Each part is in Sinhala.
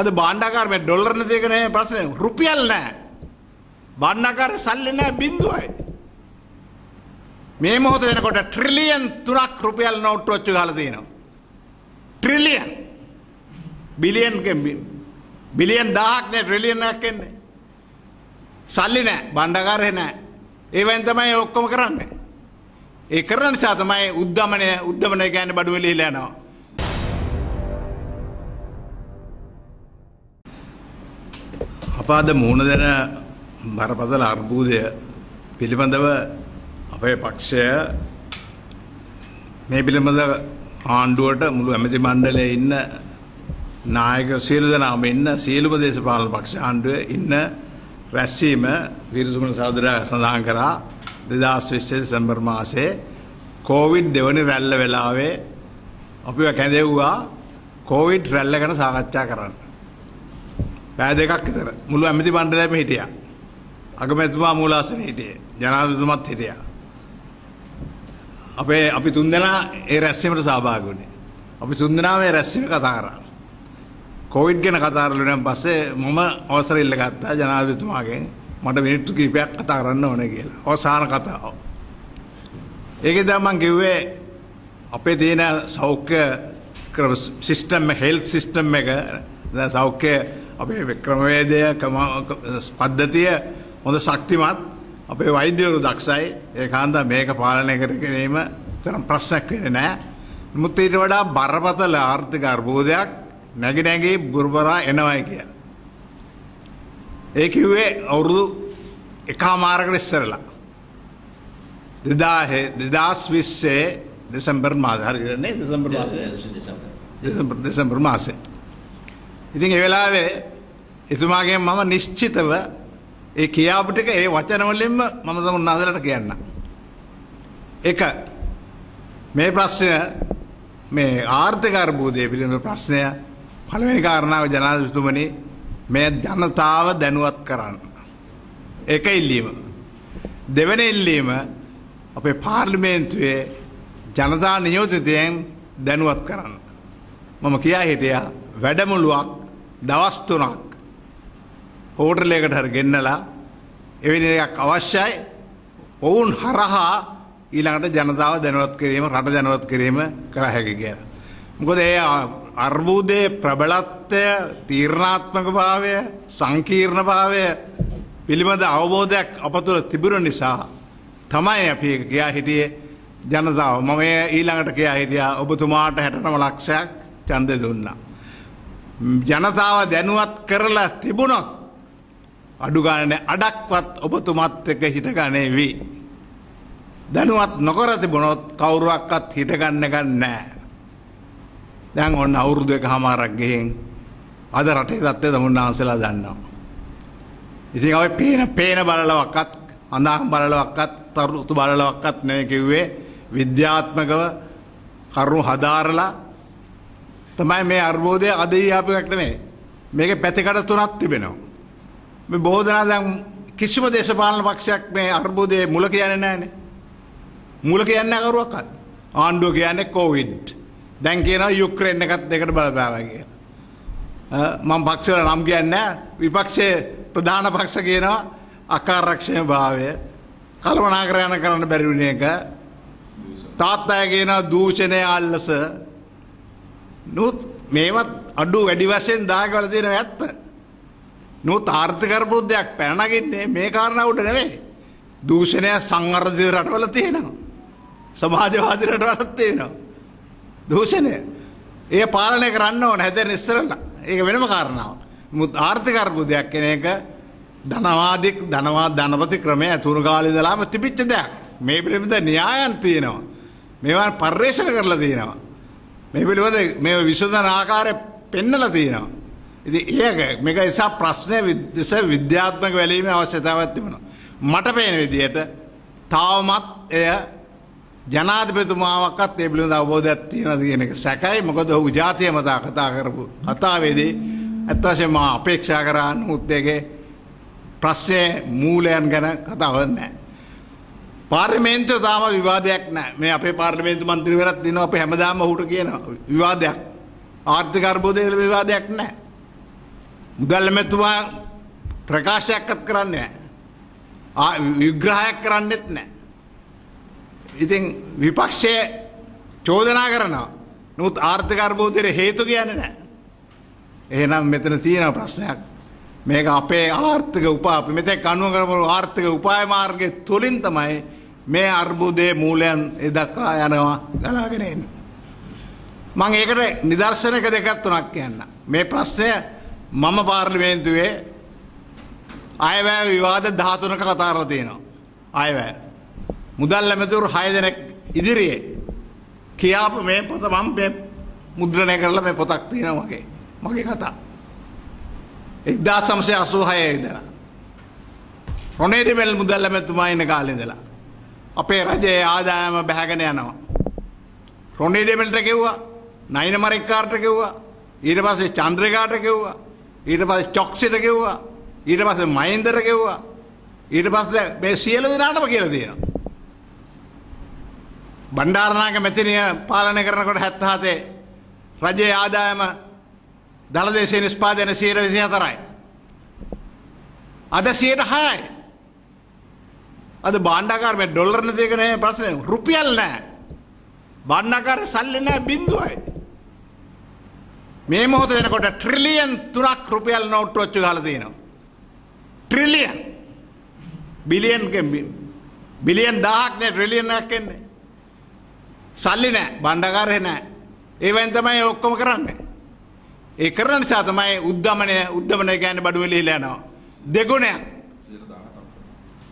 අද බාණ්ඩාකාරම ඩොලර් නැති එක නෑ ප්‍රශ්නේ රුපියල් නෑ බාණ්ඩාකාර සල්ලි නෑ බිඳුවයි මේ මොහොත වෙනකොට ට්‍රිලියන් 3ක් රුපියල් නෝට්ටු ඔච්චු ගහලා තියෙනවා ට්‍රිලියන් බිලියන් බිලියන් 1000ක් නේ ට්‍රිලියන් එකක් එන්නේ සල්ලි නෑ බණ්ඩාකාරය නෑ ඒවෙන් තමයි ඔක්කොම කරන්නේ ඒ කරන නිසා තමයි උද්දමනය උද්දමනය කියන්නේ බඩුවෙලි හිලා යනවා අප්‍රාධ මුහුණ දෙන බරපතල අර්බුදය පිළිබඳව අපේ පක්ෂය මේ පිළිබඳ ආණ්ඩුවට මුළු ඇමති මණ්ඩලයේ ඉන්න නායක සියලු දෙනාම ඉන්න සියලුම දේශපාලන පක්ෂ ආණ්ඩුවේ ඉන්න රැස්වීම වීරසුමන සහෝදරයා සඳහන් කරා 2020 දෙසැම්බර් මාසයේ කොවිඩ් දෙවනි රැල්ල වෙලාවේ අපිව කැඳෙව්වා කොවිඩ් රැල්ල ගැන සාකච්ඡා කරන්න. පැය දෙකක් විතර මුළු ඇමති මණ්ඩලයම හිටියා. අගමැතිතුමා මූලාසනේ හිටියේ. ජනාධිපතිතුමත් හිටියා. අපේ අපි තුන්දෙනා ඒ රැස්වීමට සහභාගී වුණේ. අපි තුන්දෙනා මේ රැස්වීම කතා කරා. කොවිඩ් ගැන කතා කරලුනන් පස්සේ මම අවසර ඉල්ල ගත්තා ජනාධිපතිතුමාගෙන් මට මිනිත්තු කිහිපයක් කතා කරන්න ඕනේ කියලා. අවසාන කතාව. ඒකෙන් තමයි මම කිව්වේ අපේ තියෙන සෞඛ්‍ය සිස්ටම් හෙල්ත් සිස්ටම් එක සෞඛ්‍ය අපේ ක්‍රමවේදය පද්ධතිය හොඳ ශක්තිමත් අපේ වෛද්‍යවරු දක්ෂයි ඒ කාන්ද මේක පාලනය කරගනීම තරම් ප්‍රශ්නයක් වෙන නෑ. මුත් ඊට වඩා බරපතල ආර්ථික අර්බෝධයක් නැගිනැගේ බුර්බරා එනවයි කිය. ඒ කිව්වේ අවුරුදු එකා මාරකට ඉස්සරලා. දෙදාහෙ දෙදස් විස්සේ දෙසම්බර් මාධහර කරන්නේ දෙසම්බර් දෙසම්බර් මාසේ. ඉතින් එවෙලාවේ එතුමාගේ මම නිශ්චිතව ඒ කියාපුටික ඒ වචනවලින්ම මමද උන්නාදලට කියන්න. එක මේ ප්‍රශ්නය මේ ආර්ථකර්බූදය පිළිඳ ප්‍රශ්නය පළවෙනි කාරණාව ජනාධතුමනි මේ ජනතාව දැනුවත් කරන්න. එක ඉල්ලීම. දෙවන ඉල්ලීම අපේ පාර්ලිමේන්තුවේ ජනතා නියෝජතයෙන් දැනුවත් කරන්න. මම කියා හිටිය වැඩමුළුවක් දවස්තුනක් හෝටලයකට හර ගෙන්නලා එවැනි එකක් අවශ්‍යයි ඔවුන් හරහා ඊළඟට ජනතාව දැනුවත් කිරීම රට දැනුවත් කිරීම කළ හැකි කියලා. මොකද ඒ අර්බුදයේ ප්‍රබලත්වය තීරණාත්මක භාවය සංකීර්ණ භාවය පිළිබඳ අවබෝධයක් අප තුළ තිබුණ නිසා තමයි අපි එක කියා හිටියේ ජනතාව මම ඊළඟට කියා හිටියා ඔබතුමාට හැටනම ලක්ෂයක් ඡන්දය දුන්නා. ජනතාව දැනුවත් කරලා තිබුණොත් අඩුගානන අඩක්වත් ඔබතුමත් එක හිටගනේවි. දැනුවත් නොකරති බොනොත් කවුරුවක්කත් හිටගන්නගන්න නෑ. දැන් ඔන්න අවුරුදු එක හමාරක් ගෙහෙන් අද රටේ තත්වය දමුන් වහන්සලා දන්නවා. ඉතින් ඔය පේන පේන බලලවක්කත් අඳහම් බලලවක්කත් තරුතු බලලවක්කත් නය කිව්වේ විද්‍යාත්මකව කරුණු හදාරලා තමයි මේ අර්බෝධය අදී ආපිකටනේ මේක පැතිකට තුනත් තිබෙනවා. මේ බොහෝ දෙනා දැන් කිසිම දේශපාලන පක්ෂයක් මේ අර්බුදයේ මුල කියන්නේ නැහැනේ. මුල කියන්නේ කවුරක්වත්. ආණ්ඩුව කියන්නේ කොවිඩ්. දැන් කියනවා යුක්‍රේන් එකත් දෙකට බලපෑවා කියලා. මම පක්ෂවල නම් කියන්නේ විපක්ෂයේ ප්‍රධාන පක්ෂ කියනවා අකාරක්ෂණ භාවය. කලමනාකරණ කරන්න බැරි වෙන එක. තාත්තයා කියනවා දූෂණය අල්ලස. නුත් මේවත් අඩු වැඩි වශයෙන් දායක වෙලා තියෙනවා ඇත්ත. නොත් ආර්ථකරපුරුද්ධයක් පැනගන්නේ මේ කාරණාවට නෙවේ. දූෂණය සංවර්ධය රටවල තියෙනවා. සමාජවාදි රටවලත් තියෙනවා. දූෂණය. ඒ පාලනය කරන්න ඕන හැදෙන ඉස්සරලා. ඒක වෙනම කාරණාවක්. මුත් ආර්ථිකර්බුදයක් කෙන එක ධනවාදික් ධනවා ධනපති ක්‍රමය ඇතුරු කාලෙදලාම තිබිච්ච දෙයක්. මේ පිළිබඳ න්‍යායන් තියෙනවා. මේවා පර්යේෂණ කරලා තියෙනවා. මේ පිළිබඳ මේ විසඳන ආකාරය පෙන්නලා තියෙනවා. ඉති ඒ මේක නිසා ප්‍රශ්නය දෙස විද්‍යාත්මක වැලීම අවශ්‍යතාවත් තිබුණ. මට පේන විදියට තවමත් එය ජනාධිපතුමාවක්ත් ඒ පිළිබඳ අවබෝධයක් තියෙනද කියන එක සැකයි මොකද ඔහු ජාතිය මතා කතා කරපු කතාවේදී ඇත්ත වශයෙන්ම අපේක්ෂා කරා නමුත් ඒකේ ප්‍රශ්නේ මූලයන් ගැන කතාවක් නැහැ. පාර්ලිමේන්තුව තාම විවාදයක් නැහැ. මේ අපේ පාර්ලිමේන්තු මන්ත්‍රීවරයාත් දිනව අපි හැමදාම ඔහුට කියනවා විවාදයක් ආර්ථික අර්බුදයේ විවාදයක් නැහැ. මුදල්මැතුවා ප්‍රකාශයක්කත් කරන්න විග්‍රහයක් කරන්නෙත් නෑ. ඉතින් විපක්ෂය චෝදනා කරනවා නොත් ආර්ථකර්බෝධයට හේතු කියන්න නෑ. එහෙනම් මෙතන තියෙන ප්‍රශ්නයක් මේක අපේ ආර්ථක උපාප මෙතැක් අනුව කරපු ආර්ථක උපාය මාර්ගය තුළින් තමයි මේ අර්බුදය මූලයන් එදක්කා යනවා ගලාගෙනෙන්. මං ඒකට නිදර්ශනක දෙකත් වනක් කියන්න. මේ ප්‍රශ්නය මම පාර්ලිමේන්තුවේ අයවැය විවාද 13ක කතා කරලා තියෙනවා. අයවැය. මුදල් ඇමතිවරු 6 දෙනෙක් ඉදිරියේ කියාපු මේ පොත මම මේ මුද්‍රණය කරලා මේ පොතක් තියෙනවා මගේ. මගේ කතා. 1986 ඉඳලා. රොනේඩිබෙල් මුදල් ඇමතිතුමා ඉන්න කාලේ ඉඳලා අපේ රජයේ ආදායම බැහැගෙන යනවා. රොනේඩිබෙල්ට කිව්වා, නයිනමරෙක්කාට කිව්වා, ඊට පස්සේ චන්ද්‍රකාට කිව්වා ඊට පස්සේ චොක්සිට ගෙව්වා ඊට පස්සේ මහින්දර ගෙව්වා ඊට පස්සේ මේ සියලු දෙනාටම කියලා දෙනවා බණ්ඩාරනායක මෙතිනිය පාලනය කරනකොට 77 රජයේ ආදායම දළදේශයේ නිෂ්පාදනය 124යි අද 106යි අද බාණ්ඩාකාර මේ ඩොලර් නැති එක නේ ප්‍රශ්නේ රුපියල් නැහැ බාණ්ඩාකාර සල්ලි නැහැ බිඳුවයි මේ මොහොත වෙනකොට ට්‍රිලියන් තුනක් රුපියල් නෝට්ටු ඔච්චු ගහලා තියෙනවා. ට්‍රිලියන්. බිලියන් බිලියන් 1000ක් නේ ට්‍රිලියන් එකක් එන්නේ. සල්ලි නෑ, බණ්ඩාගාරේ නෑ. ඒවෙන් තමයි ඔක්කොම කරන්නේ. ඒ කරන නිසා තමයි උද්දමනය උද්දමනය කියන්නේ බඩුවෙ ලිහිලා යනවා. දෙගුණයක්.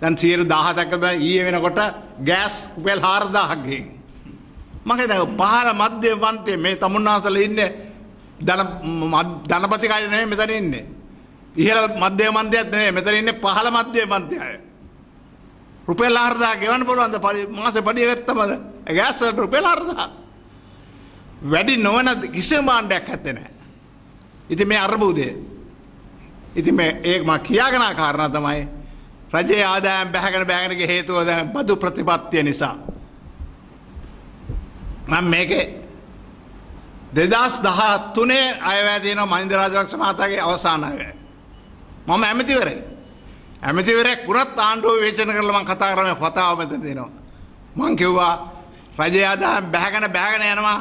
දැන් 117ක ඊයේ වෙනකොට ගෑස් රුපියල් 4000ක් ගිහින්. මගේ දැන් පහළ මධ්‍යම වන්තයේ මේ තමුන්නාසල ඉන්නේ ධනපති කය නෙමෙයි මෙතන ඉන්නේ. ඉහළ මධ්‍යම මන්ත්‍රයත් නෙමෙයි මෙතන ඉන්නේ පහළ මධ්‍යම මන්ත්‍රයයි. රුපියල් 4000 ගෙවන්න පුළුවන්ද මාසේ පඩිය ගත්තමද? ගෑස් වලට රුපියල් 4000. වැඩි නොවන කිසිම භාණ්ඩයක් ඇත්තේ නැහැ. ඉතින් මේ අර්බුදය. ඉතින් මේ ඒක මම කියාගෙන කාරණා තමයි රජයේ ආදායම් බැහැගෙන බැහැගෙන හේතුව දැන් බදු ප්‍රතිපත්තිය නිසා. මම මේකේ දෙදස් දහත් තුනේ අයවැදන මහින්දරාජවක්ෂ මහතාගේ අවසානය. මම ඇමතිවරේ. ඇමතිවරෙක් පුරත් ආණ්ඩුව වේචන කරලම කතා කරම පතාව මෙත තියෙනවා. මං කිව්වා රජයාදාම් බැහැගන බැහැගෙන යනවා.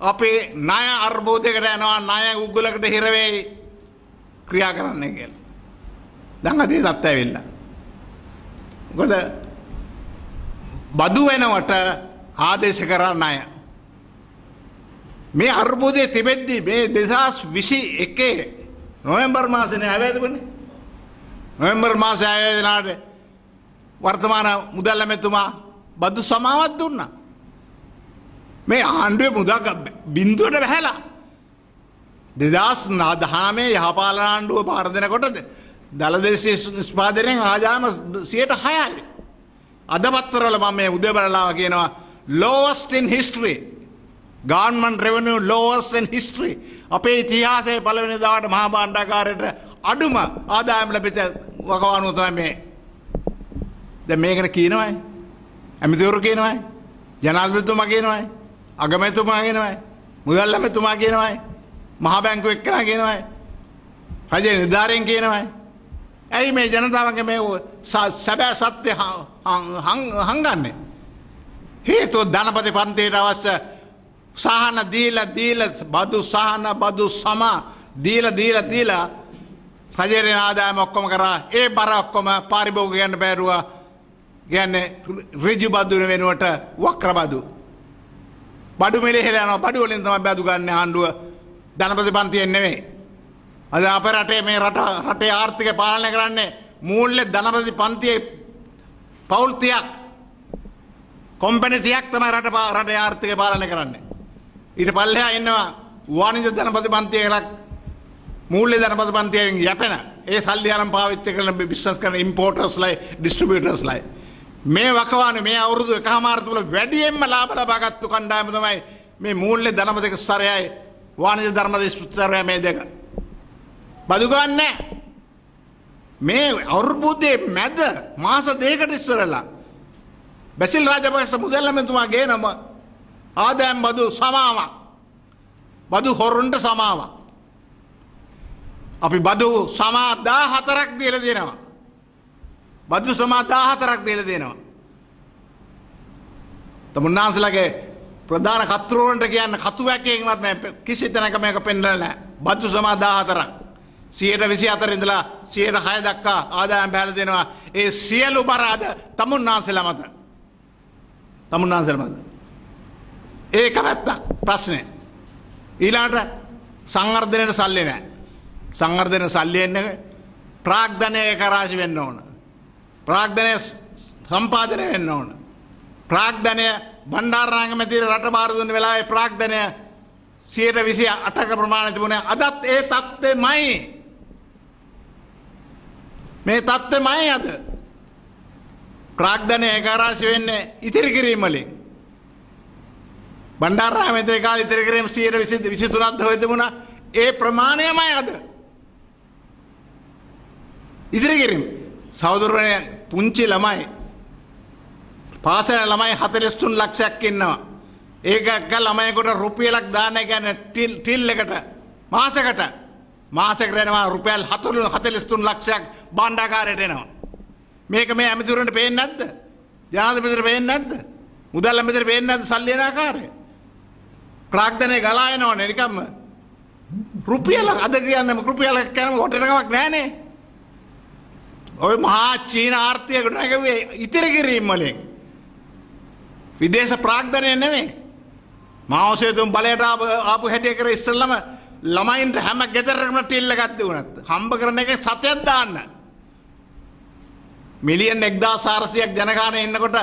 අපේ නය අර්බෝධයකට යනවා නය උග්ගලකට හිරවෙයි ක්‍රියා කරන්න කියල. දං අතේ තත්ත්ඇවිල්ල. ගොද බදු වෙනවට ආදේශ කරන්න අය. මේ අර්බුදය තිබෙද්දි මේ දෙදස් විසි එකේ නොවම්බර් මාසනය ඇවැද වන නොවම්බර් මාස ඇවේදනාට වර්තමාන මුදල්ලමැතුමා බදු සමාවත් දුන්න. මේ ආණ්ඩුව මුදක් බින්දුවට වැහැලා. දෙදස් නාදහාමේ යහපාලාණ්ඩුව පාරදනකොටද දළදේශය ස්පාදරයෙන් ආජාම සියට හයයි. අදපත්තරල මම මේ උදබරලාව කියනවා ලෝවස්ටන් හිස්ට්‍රේ ගාන්මන් රෙවනු ලෝවස්ෙන් හිස්ට්‍රි අපේ ඉතිහාසේ පලවෙනි දාට මහා බණ්ඩාකාරයට අඩුම ආදායම් ලැබිත වකවානුතම මේ ද මේකට කියනවයි ඇමිතිවරු කියනවයි ජනාධපතුමා කියනවයි අගමැතුමා කියෙනවයි මුදල් ලැමැතුමා කියනවයි මහා බැංකු එක්කනා කියනවයි රජය නිධාරයෙන් කියනවයි ඇයි මේ ජනතාවගේ මේ සැබෑ සත්‍යය හංගන්නේ හේතුව ධනපති පන්තයට අවශ්‍ය සහන දීල දීල බදු සහන බදු සම දීල දීල දීලා රජයට ආදායම ඔක්කොම කරා ඒ බර ඔක්කොම පාරිභෝගික යන්න බෑරුවා කියන්නේ ඍජු බදුන වෙනුවට වක්‍ර බදු. බඩු මෙලෙහෙල යනවා බඩු වලින් තමයි බදු ගන්න ආණ්ඩුව ධනපති පන්තියෙන් නෙමෙයි. අද අපේ රටේ මේ රට රටේ ආර්ථිකය පාලනය කරන්නේ මූල්‍ය ධනපති පන්තියේ පවුල් 30ක් කොම්පැනි 30ක් තමයි රට රටේ ආර්ථිකය පාලනය කරන්නේ. ඊට පල්ලෙහා එන්නවා වාණිජ ධනපති පන්තිය එකක් මූල්‍ය ධනපති පන්තියෙන් යැපෙන ඒ සල්ලි අරන් පාවිච්චි කරන බිස්නස් කරන ඉම්පෝටර්ස්ලයි ඩිස්ට්‍රිබියුටර්ස්ලයි මේ වකවාන මේ අවුරුදු එකහමාර තුල වැඩියෙන්ම ලාභ ලබාගත්තු කණ්ඩායම තමයි මේ මූල්‍ය ධනපති ස්තරයයි වාණිජ ධර්මදේශ ස්තරය මේ දෙක. බදු ගන්නෑ. මේ අවුරුද්දේ මැද මාස දෙකකට ඉස්සරලා බැසිල් රාජපක්ෂ මුදල් ඇමතුමා ගේනම ආදෑම් බදු සමාවක්. බදු හොරුන්ට සමාවක්. අපි බදු සමාදා හතරක් දීල දෙනවා. බදු සමාදා හතරක් දීල දෙනවා. තමුන්නාන්සලගේ ප්‍රධාන කතුරුවන්ට කියන්න කතුවැකේවත් කිසි තැනක මේක පෙන්ඩල නෑ බදු සමාදා හතරක්. සියයට විසි අතර ඉඳලා සියයට හය දක්කා ආදායම් පැල දෙනවා ඒ සියලු බරාද තමුන්නාන්සල මත. තමුන්නාන්සල මත. ඒක පැත්ත ප්‍රශ්නය. ඊළාට සංවර්ධනයට සල්ලි නෑ. සංවර්ධන සල්ලියෙන්න ප්‍රාග්ධනය ඒකරාශි වෙන්න ඕන. ප්‍රාග්ධනය සම්පාදනය වෙන්න ඕන. ප්‍රාග්ධනය බණ්ඩාරාංග මැතිර රට බාරදුන්න වෙලාවේ ප්‍රාග්ධනය සියයට විසි අටක ප්‍රමාණ තිබුණේ අදත් ඒ තත්ත්වේ මයි. මේ තත්ත්වේ මයි අද. ප්‍රාග්ධනය ඒකාරාශි වෙන්නේ ඉතිරි කිරීමලින්. බණ්ඩාරා මෙතේ කාල ඉතිරි කිරීම 100 23ක් හොය තිබුණා. ඒ ප්‍රමාණයමයි අද. ඉතිරි කිරීම. සහෝදරවරුනේ පුංචි ළමයි පාසල ළමයි 43 ලක්ෂයක් ඉන්නවා. ඒකක ළමයෙකුට රුපියලක් දාන්න කියන්නේ ටිල් එකට මාසෙකට මාසෙකට එනවා රුපියල් 43 ලක්ෂයක් බණ්ඩාකාරයට එනවා. මේක මේ ඇමතිවරුන්ට පේන්නේ නැද්ද? ජනාධිපතිට පේන්නේ නැද්ද? මුදල් ඇමතිට පේන්නේ නැද්ද සල්ලි එන ආකාරය? ප්‍රාග්ධනය ගලා යනවන නිකම්ම රුපියල අද කියන්නම රුපියල කැනම හොටනකමක් නෑනේ ඔය මහා චීන ආර්ථයකට නැකවේ ඉතිර කිරීම් වලින් විදේශ ප්‍රාග්ධනය නෙමේ මවසේතුම් බලයට ආපු හැටිය කර ඉස්සල්ලම ළමයින්ට හැම ගෙදරකම ටිල්ල ගත්ත වනත් හම්බ කරන එක සතයක් දාන්න මිලියන් එක්දා සාරසියක් ජනගානය එන්නකොට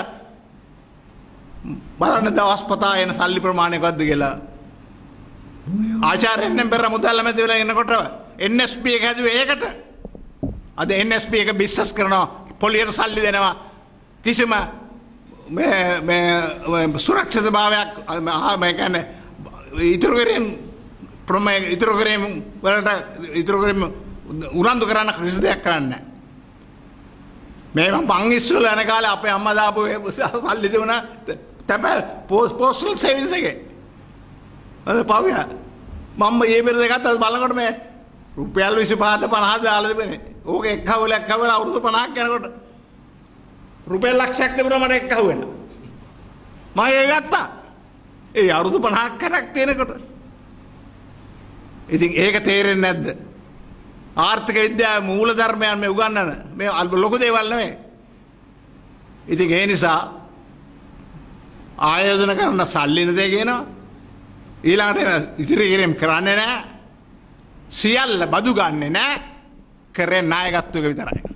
බලන්න දවස් පතා එන සල්ලි ප්‍රමාණයකක්ද කියලා. ආචාර්යෙන් පෙර මුදල් ඇමති වෙලා එනකොට NSP එක හැදුවේ ඒකට. අද NSP එක බිස්නස් කරනවා පොලියට සල්ලි දෙනවා කිසිම සුරක්ෂිත භාවයක් මැකැන ඉතුරුකරෙන් ප්‍රම ඉතුරුකරම වලට ඉතුරුකරම උනන්දු කරන්න කිසි දෙයක් කරන්න. මේ මං ඉස්සල යන කාලේ අපේ අම්මා දාපු සල්ලි දුණා තැපැල් පෝස්ටල් සේවිසගේ අද පවිය මම ඒ පෙර දෙකත් අද බලනකොට මේ රුපියල් 25 50 දාලා තිබෙනේ. ඕක එක්ක හවලක් හවලා අවුරුදු 50ක් යනකොට රුපියල් ලක්ෂයක් තිබුණා මට එක්ක හවෙලා. මම ඒක ගත්තා. ඒ අවුරුදු 50ක් කරක් තියෙනකොට. ඉතින් ඒක තේරෙන්නේ නැද්ද? ආර්ථික විද්‍යාවේ මූලධර්මයන් මේ උගන්වන මේ ලොකු දේවල් නෙමෙයි. ඉතින් ඒ නිසා ආයෝජන කරන්න සල්ලි නැතේ කියනවා. ඊළඟට ඉතිරි කිරීම කරන්නේ නැහැ. සියල්ල බදු ගන්නෙ නැහැ. කරේ නායකත්වයක විතරයි.